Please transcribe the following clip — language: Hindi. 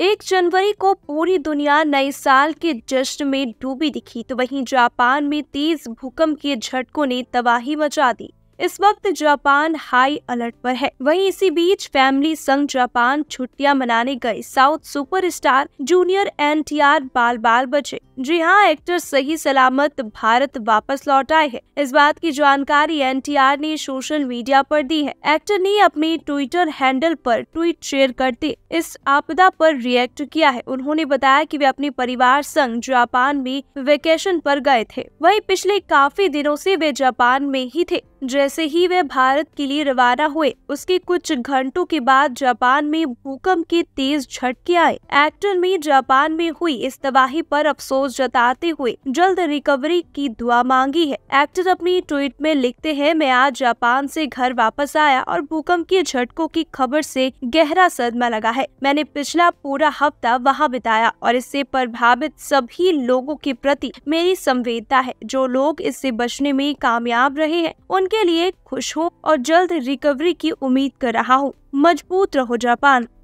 एक जनवरी को पूरी दुनिया नए साल के जश्न में डूबी दिखी तो वहीं जापान में तेज भूकंप के झटकों ने तबाही मचा दी इस वक्त जापान हाई अलर्ट पर है वहीं इसी बीच फैमिली संग जापान छुट्टियां मनाने गए साउथ सुपरस्टार जूनियर एनटीआर बाल बाल बचे जी हाँ एक्टर सही सलामत भारत वापस लौट आए हैं इस बात की जानकारी एनटीआर ने सोशल मीडिया पर दी है एक्टर ने अपने ट्विटर हैंडल पर ट्वीट शेयर करते इस आपदा पर रिएक्ट किया है उन्होंने बताया कि वे अपने परिवार संग जापान में वेकेशन पर गए थे वही पिछले काफी दिनों से वे जापान में ही थे जैसे ही वे भारत के लिए रवाना हुए उसके कुछ घंटों के बाद जापान में भूकंप के तेज झटके आए एक्टर में जापान में हुई इस तबाही पर अफसोस जताते हुए जल्द रिकवरी की दुआ मांगी है एक्टर अपनी ट्वीट में लिखते हैं मैं आज जापान से घर वापस आया और भूकंप के झटकों की खबर से गहरा सदमा लगा है मैंने पिछला पूरा हफ्ता वहाँ बिताया और इससे प्रभावित सभी लोगों के प्रति मेरी संवेदना है जो लोग इससे बचने में कामयाब रहे हैं उनके लिए लिए खुश हूँ और जल्द रिकवरी की उम्मीद कर रहा हूँ मजबूत रहो जापान